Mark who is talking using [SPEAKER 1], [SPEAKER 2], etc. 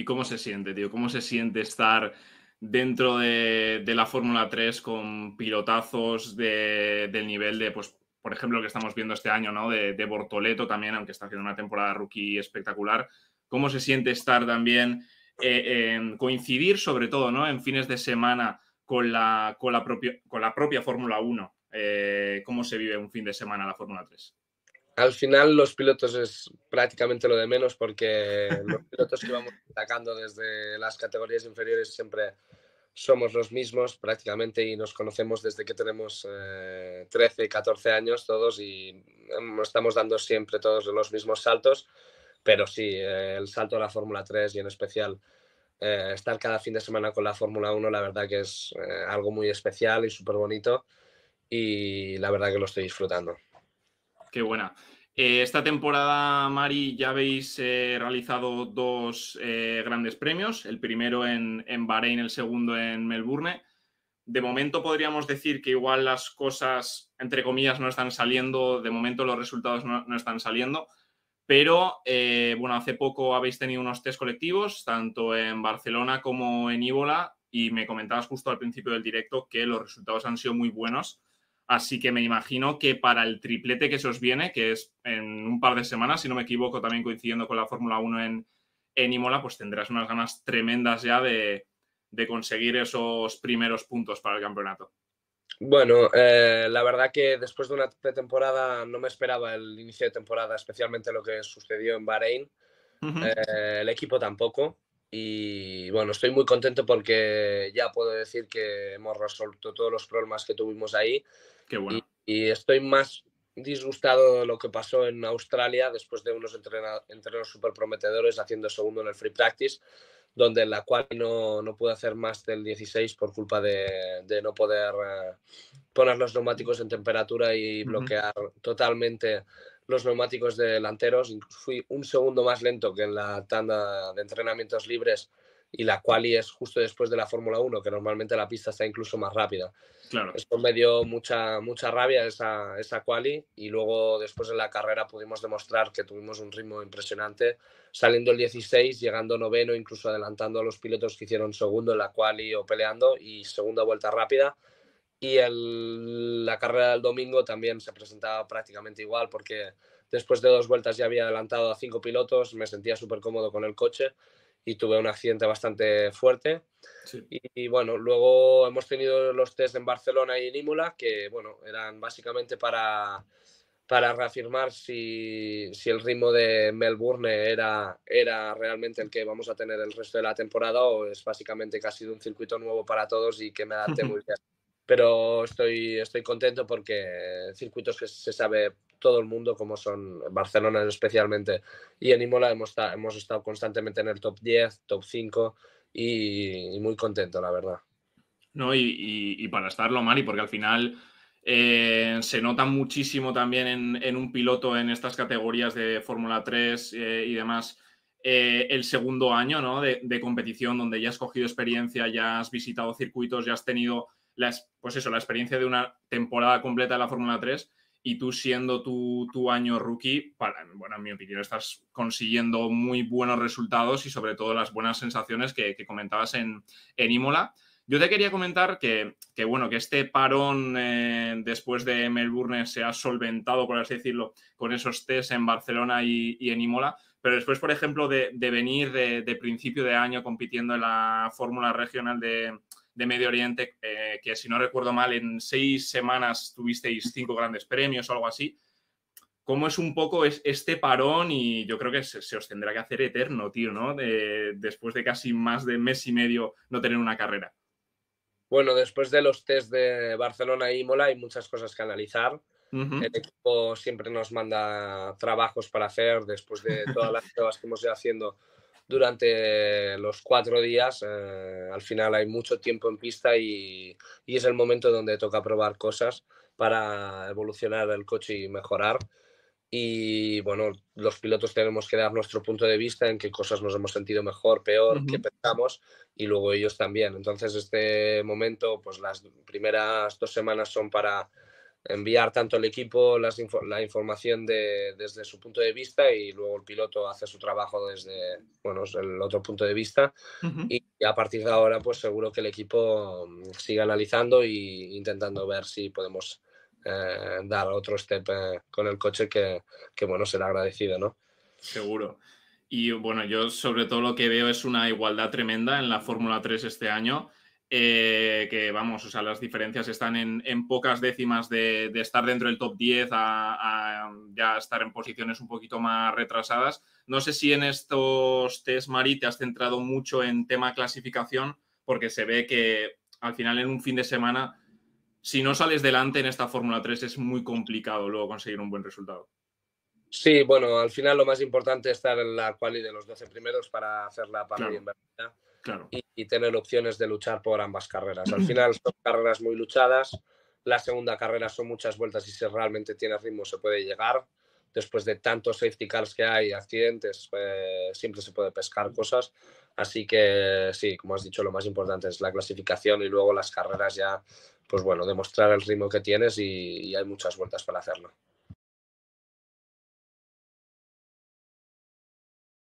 [SPEAKER 1] ¿Y cómo se siente, tío? ¿Cómo se siente estar dentro de, la Fórmula 3 con pilotazos del nivel de, pues, por ejemplo, lo que estamos viendo este año, ¿no? De, Bortoleto también, aunque está haciendo una temporada rookie espectacular. ¿Cómo se siente estar también, eh, en coincidir sobre todo, ¿no? En fines de semana con la, con la propia Fórmula 1. Eh, ¿Cómo se vive un fin de semana la Fórmula 3?
[SPEAKER 2] al final los pilotos es prácticamente lo de menos porque los pilotos que vamos atacando desde las categorías inferiores siempre somos los mismos prácticamente y nos conocemos desde que tenemos eh, 13, 14 años todos y mm, estamos dando siempre todos los mismos saltos, pero sí, eh, el salto a la Fórmula 3 y en especial eh, estar cada fin de semana con la Fórmula 1, la verdad que es eh, algo muy especial y súper bonito y la verdad que lo estoy disfrutando
[SPEAKER 1] buena. Eh, esta temporada, Mari, ya habéis eh, realizado dos eh, grandes premios, el primero en, en, Bahrein, el segundo en Melbourne. De momento podríamos decir que igual las cosas, entre comillas, no están saliendo, de momento los resultados no, están saliendo, pero bueno, hace poco habéis tenido unos test colectivos, tanto en Barcelona como en Íbola, y me comentabas justo al principio del directo que los resultados han sido muy buenos Así que me imagino que para el triplete que se os viene, que es en un par de semanas, si no me equivoco, también coincidiendo con la Fórmula 1 en, en Imola, pues tendrás unas ganas tremendas ya de, conseguir esos primeros puntos para el
[SPEAKER 2] campeonato. Bueno, eh, la verdad que después de una pretemporada no me esperaba el inicio de temporada, especialmente lo que sucedió en Bahrein.
[SPEAKER 1] Eh,
[SPEAKER 2] el equipo tampoco. Y bueno, estoy muy contento porque ya puedo decir que hemos resuelto todos los problemas que tuvimos ahí y, estoy más disgustado de lo que pasó en Australia después de unos entrenos súper prometedores haciendo segundo en el free practice, donde en la cual no, no pude hacer más del 16 por culpa de, no poder eh, poner los neumáticos en temperatura y bloquear totalmente los neumáticos delanteros. Fui un segundo más lento que en la tanda de entrenamientos libres y la quali es justo después de la Fórmula 1, que normalmente la pista está incluso más rápida. Claro. Esto me dio mucha, mucha rabia esa, esa quali y luego después de la carrera pudimos demostrar que tuvimos un ritmo impresionante, saliendo el 16, llegando noveno, incluso adelantando a los pilotos que hicieron segundo en la quali o peleando y segunda vuelta rápida. Y el, la carrera del domingo también se presentaba prácticamente igual porque después de dos vueltas ya había adelantado a cinco pilotos, me sentía súper cómodo con el coche y tuve un accidente bastante fuerte. Y, bueno, luego hemos tenido los test en Barcelona y en Imola, que bueno, eran básicamente para, reafirmar si, el ritmo de Melbourne era, era realmente el que vamos a tener el resto de la temporada o es básicamente casi ha un circuito nuevo para todos y que me adapté muy pero estoy, estoy contento porque circuitos que se sabe todo el mundo como son Barcelona especialmente y en Imola hemos, hemos estado constantemente en el top 10, top 5 y, muy contento, la verdad.
[SPEAKER 1] No, y, y, para estarlo, Mari, porque al final eh, se nota muchísimo también en, en, un piloto en estas categorías de Fórmula 3 eh, y demás. Eh, el segundo año ¿no? de, de competición donde ya has cogido experiencia, ya has visitado circuitos, ya has tenido pues eso, la experiencia de una temporada completa de la Fórmula 3 y tú siendo tu, año rookie, para, bueno, en mi opinión estás consiguiendo muy buenos resultados y sobre todo las buenas sensaciones que, comentabas en, en Imola. Yo te quería comentar que, bueno, que este parón eh, después de Melbourne se ha solventado, por así decirlo, con esos test en Barcelona y, en Imola, pero después, por ejemplo, de, venir de, principio de año compitiendo en la Fórmula Regional de, de Medio Oriente, eh, que si no recuerdo mal, en seis semanas tuvisteis cinco grandes premios o algo así. ¿Cómo es un poco es, este parón? Y yo creo que se, os tendrá que hacer eterno, tío, ¿no? después de casi más de mes y medio no tener una carrera.
[SPEAKER 2] Bueno, después de los test de Barcelona y e Mola hay muchas cosas que analizar. El equipo siempre nos manda trabajos para hacer después de todas las pruebas que hemos ido haciendo durante los cuatro días. Eh, al final hay mucho tiempo en pista y, y, es el momento donde toca probar cosas para evolucionar el coche y mejorar. Y bueno, los pilotos tenemos que dar nuestro punto de vista en qué cosas nos hemos sentido mejor, peor, qué pensamos y luego ellos también. Entonces este momento, pues las primeras dos semanas son para enviar tanto el equipo la información desde su punto de vista y luego el piloto hace su trabajo desde bueno, el otro punto de vista. y, a partir de ahora, pues seguro que el equipo mm, sigue analizando e intentando ver si podemos eh, dar otro step eh, con el coche que, que, bueno, será agradecido, ¿no? Seguro. Y bueno, yo sobre todo lo que veo
[SPEAKER 1] es una igualdad tremenda en la Fórmula 3 este año eh, que vamos, o sea, las diferencias están en, pocas décimas de, estar dentro del top 10 a, ya estar en posiciones un poquito más retrasadas. No sé si en estos test, Mari, te has centrado mucho en tema clasificación, porque se ve que al final en un fin de semana, si no sales delante en esta Fórmula 3, es muy complicado luego conseguir un buen resultado.
[SPEAKER 2] Sí, bueno, al final lo más importante es estar en la quali de los 12 primeros para hacer la parrilla invertida y, tener opciones de luchar por ambas carreras. Al final son carreras muy luchadas. La segunda carrera son muchas vueltas y si realmente tienes ritmo se puede llegar. Después de tantos safety cars que hay, accidentes, pues, siempre se puede pescar cosas. Así que sí, como has dicho, lo más importante es la clasificación y luego las carreras ya, pues bueno, demostrar el ritmo que tienes y hay muchas vueltas para hacerlo.